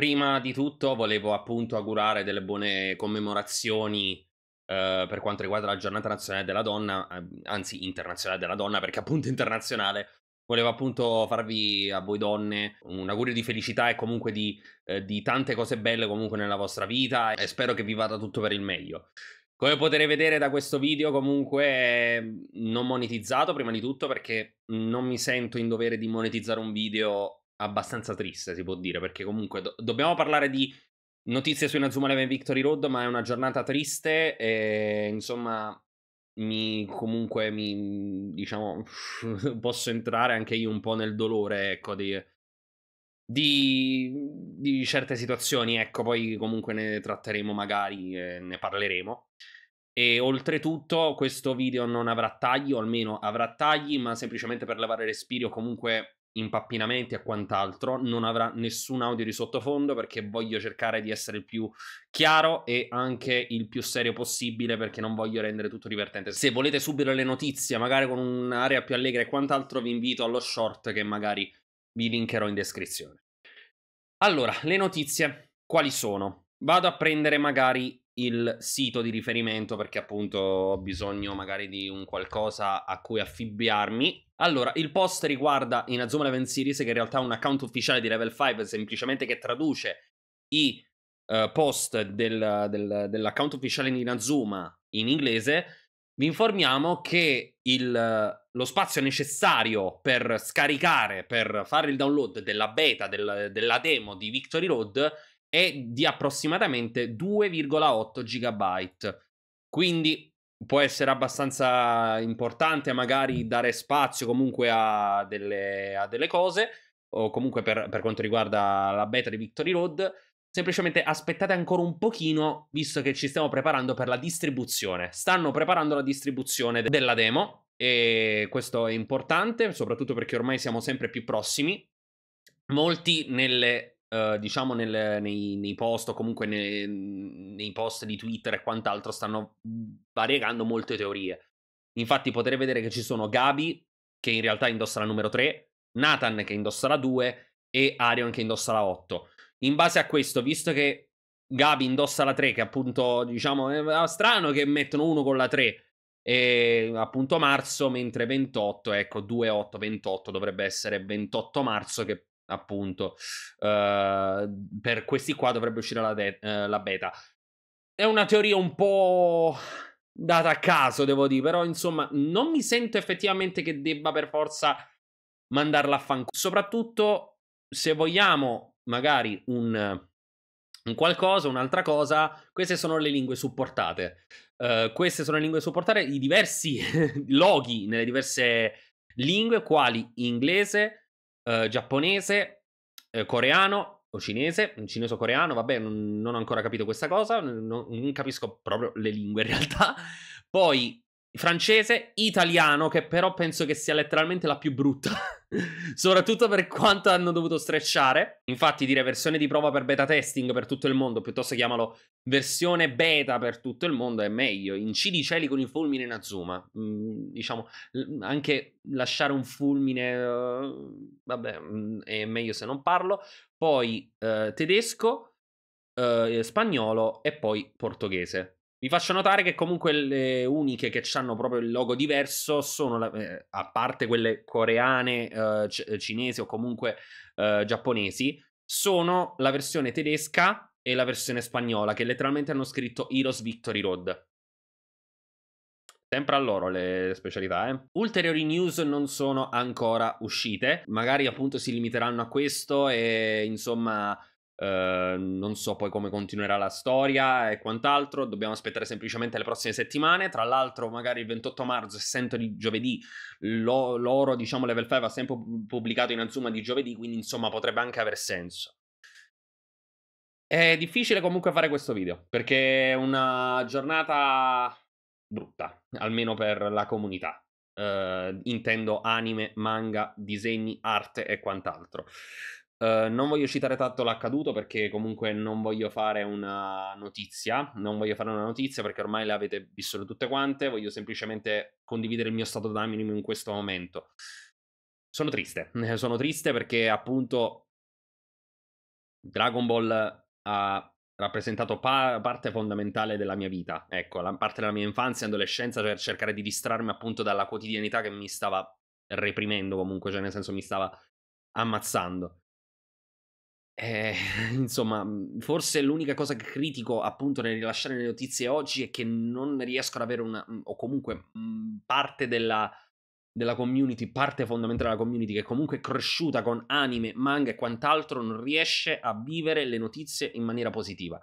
Prima di tutto volevo appunto augurare delle buone commemorazioni Uh, per quanto riguarda la giornata nazionale della donna, ehm, anzi internazionale della donna, perché appunto internazionale. Volevo appunto farvi a voi donne un augurio di felicità e comunque di, eh, di tante cose belle comunque nella vostra vita e spero che vi vada tutto per il meglio. Come potete vedere da questo video comunque ehm, non monetizzato prima di tutto perché non mi sento in dovere di monetizzare un video abbastanza triste, si può dire, perché comunque do- dobbiamo parlare di notizie su Inazuma Eleven Victory Road, ma è una giornata triste e insomma mi comunque mi diciamo posso entrare anche io un po' nel dolore, ecco, di di, di certe situazioni, ecco, poi comunque ne tratteremo magari, eh, ne parleremo. E oltretutto questo video non avrà tagli, o almeno avrà tagli, ma semplicemente per levare respiro comunque impappinamenti e quant'altro, non avrà nessun audio di sottofondo perché voglio cercare di essere il più chiaro e anche il più serio possibile perché non voglio rendere tutto divertente. Se volete subire le notizie, magari con un'area più allegra e quant'altro, vi invito allo short che magari vi linkerò in descrizione. Allora, le notizie quali sono? Vado a prendere magari il sito di riferimento perché appunto ho bisogno magari di un qualcosa a cui affibbiarmi. Allora, il post riguarda Inazuma Eleven Series che in realtà è un account ufficiale di Level 5 semplicemente che traduce i uh, post del, del, dell'account ufficiale di Inazuma in inglese. Vi informiamo che il, lo spazio necessario per scaricare, per fare il download della beta, del, della demo di Victory Road è di approssimatamente 2,8 GB. Quindi può essere abbastanza importante magari dare spazio comunque a delle, a delle cose, o comunque per, per, quanto riguarda la beta di Victory Road. Semplicemente aspettate ancora un pochino, visto che ci stiamo preparando per la distribuzione. Stanno preparando la distribuzione della demo e questo è importante, soprattutto perché ormai siamo sempre più prossimi. Molti nelle eh, diciamo nel, nei, nei, post o comunque nei, nei, post di Twitter e quant'altro stanno variegando molte teorie. Infatti potrei vedere che ci sono Gabi che in realtà indossa la numero 3, Nathan che indossa la 2 e Arion che indossa la 8. In base a questo, visto che Gabi indossa la 3, che appunto diciamo è strano che mettono uno con la 3 e appunto marzo, mentre 28, ecco 2, 8, 28 dovrebbe essere 28 marzo che appunto. Uh, per questi qua dovrebbe uscire la, de- uh, la, beta. È una teoria un po' data a caso, devo dire, però insomma non mi sento effettivamente che debba per forza mandarla a fanculo. Soprattutto se vogliamo magari un, un qualcosa, un'altra cosa, queste sono le lingue supportate. Uh, queste sono le lingue supportate, i diversi loghi nelle diverse lingue, quali inglese, eh, giapponese, eh, coreano o cinese, cinese o coreano, vabbè, non, non ho ancora capito questa cosa, non, non, capisco proprio le lingue in realtà. Poi francese, italiano, che però penso che sia letteralmente la più brutta, soprattutto per quanto hanno dovuto strecciare. Infatti dire versione di prova per beta testing per tutto il mondo, piuttosto chiamalo versione beta per tutto il mondo, è meglio. Incidi i cieli con il fulmine in Azuma. Mm, diciamo, anche lasciare un fulmine, uh, vabbè, mm, è meglio se non parlo. Poi uh, tedesco, uh, spagnolo e poi portoghese vi faccio notare che comunque le uniche che hanno proprio il logo diverso sono, la, eh, a parte quelle coreane, eh, c- eh, cinesi o comunque eh, giapponesi, sono la versione tedesca e la versione spagnola, che letteralmente hanno scritto Heroes Victory Road. Sempre a loro le specialità, eh. Ulteriori news non sono ancora uscite, magari appunto si limiteranno a questo e insomma eh, non so poi come continuerà la storia e quant'altro, dobbiamo aspettare semplicemente le prossime settimane. Tra l'altro, magari il 28 marzo, essendo di giovedì, lo, l'oro, diciamo, level 5 ha sempre pubblicato in Azuma di giovedì, quindi insomma potrebbe anche aver senso. È difficile comunque fare questo video perché è una giornata brutta, almeno per la comunità. Uh, intendo anime, manga, disegni, arte e quant'altro. Uh, non voglio citare tanto l'accaduto perché comunque non voglio fare una notizia, non voglio fare una notizia perché ormai le avete vissute tutte quante, voglio semplicemente condividere il mio stato d'animo in questo momento. Sono triste, sono triste perché appunto Dragon Ball ha rappresentato pa- parte fondamentale della mia vita, ecco, la parte della mia infanzia e adolescenza per cioè cercare di distrarmi appunto dalla quotidianità che mi stava reprimendo comunque, cioè nel senso mi stava ammazzando. Eh, insomma, forse l'unica cosa che critico appunto nel rilasciare le notizie oggi è che non riescono ad avere una, o comunque parte della, della community, parte fondamentale della community che comunque è cresciuta con anime, manga e quant'altro, non riesce a vivere le notizie in maniera positiva.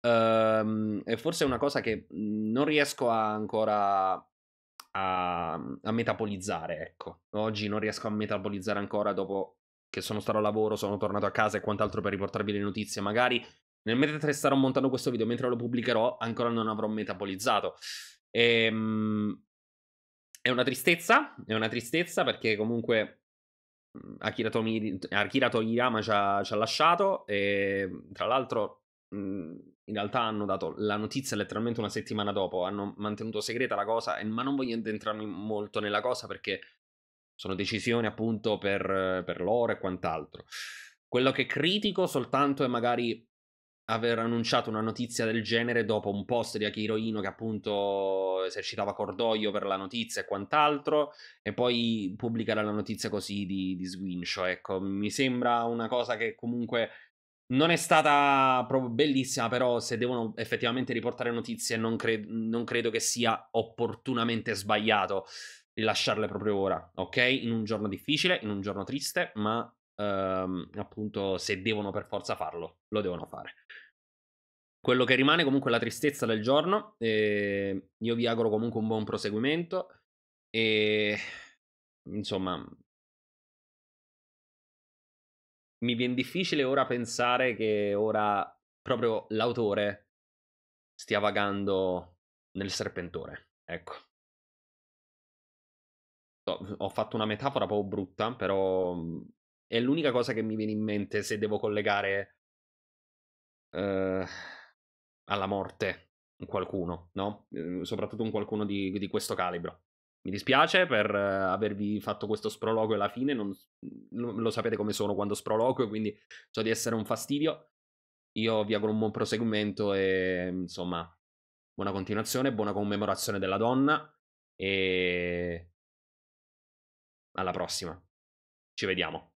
Ehm, e forse è una cosa che non riesco a ancora a, a metabolizzare, ecco. Oggi non riesco a metabolizzare ancora dopo che sono stato a lavoro, sono tornato a casa e quant'altro per riportarvi le notizie, magari nel mentre starò montando questo video, mentre lo pubblicherò, ancora non avrò metabolizzato. Ehm, è una tristezza, è una tristezza perché comunque mhmm, Akira, Tomi, Akira Toriyama ci ha, ci ha, lasciato e tra l'altro mhmm, in realtà hanno dato la notizia letteralmente una settimana dopo, hanno mantenuto segreta la cosa, ma non voglio addentrarmi molto nella cosa perché sono decisioni appunto per, eh, per loro e quant'altro. Quello che critico soltanto è magari aver annunciato una notizia del genere dopo un post di Akiro Ino che appunto esercitava cordoglio per la notizia e quant'altro e poi pubblicare la notizia così di, di sguincio ecco mi sembra una cosa che comunque non è stata proprio bellissima però se devono effettivamente riportare notizie non, cre- non credo che sia opportunamente sbagliato lasciarle proprio ora, ok? In un giorno difficile, in un giorno triste, ma ehm, appunto se devono per forza farlo, lo devono fare. Quello che rimane comunque è la tristezza del giorno, eh, io vi auguro comunque un buon proseguimento e insomma mi viene difficile ora pensare che ora proprio l'autore stia vagando nel serpentore, ecco ho fatto una metafora proprio brutta, però mhmm, è l'unica cosa che mi viene in mente se devo collegare uh, alla morte qualcuno, no? Mhmm, soprattutto un qualcuno di, di questo calibro. Mi dispiace per eh, avervi fatto questo sproloquio alla fine, non, lo sapete come sono quando sproloquio, quindi so di essere un fastidio. Io vi auguro un buon proseguimento e insomma, buona continuazione, buona commemorazione della donna e alla prossima. Ci vediamo.